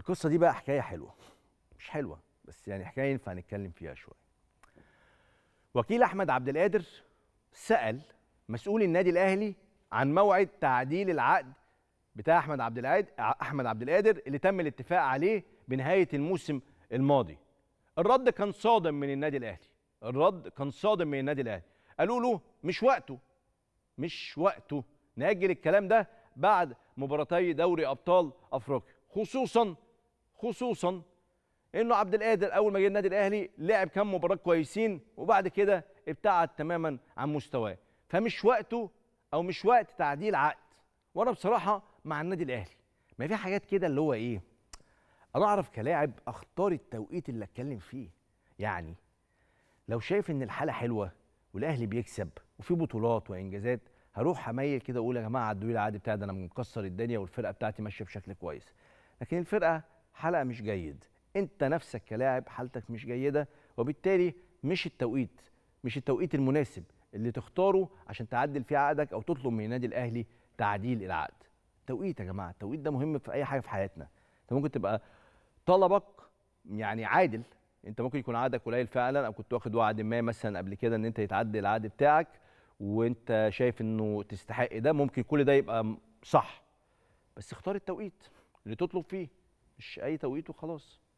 القصه دي بقى حكايه حلوه مش حلوه بس يعني حكايه ينفع نتكلم فيها شويه وكيل احمد عبد القادر سال مسؤول النادي الاهلي عن موعد تعديل العقد بتاع احمد عبد القادر احمد عبد القادر اللي تم الاتفاق عليه بنهايه الموسم الماضي الرد كان صادم من النادي الاهلي الرد كان صادم من النادي الاهلي قالوا له مش وقته مش وقته ناجل الكلام ده بعد مباراتي دوري ابطال افريقيا خصوصا خصوصا انه عبد القادر اول ما جه النادي الاهلي لعب كام مباراه كويسين وبعد كده ابتعد تماما عن مستواه فمش وقته او مش وقت تعديل عقد وانا بصراحه مع النادي الاهلي ما في حاجات كده اللي هو ايه انا اعرف كلاعب اختار التوقيت اللي اتكلم فيه يعني لو شايف ان الحاله حلوه والاهلي بيكسب وفي بطولات وانجازات هروح اميل كده اقول يا جماعه عدوا لي العقد بتاعي ده انا مكسر الدنيا والفرقه بتاعتي ماشيه بشكل كويس لكن الفرقه حلقه مش جيد انت نفسك كلاعب حالتك مش جيده وبالتالي مش التوقيت مش التوقيت المناسب اللي تختاره عشان تعدل فيه عقدك او تطلب من النادي الاهلي تعديل العقد التوقيت يا جماعه التوقيت ده مهم في اي حاجه في حياتنا انت ممكن تبقى طلبك يعني عادل انت ممكن يكون عقدك قليل فعلا او كنت واخد وعد ما مثلا قبل كده ان انت يتعدل العقد بتاعك وانت شايف انه تستحق ده ممكن كل ده يبقى صح بس اختار التوقيت اللي تطلب فيه اي توقيت وخلاص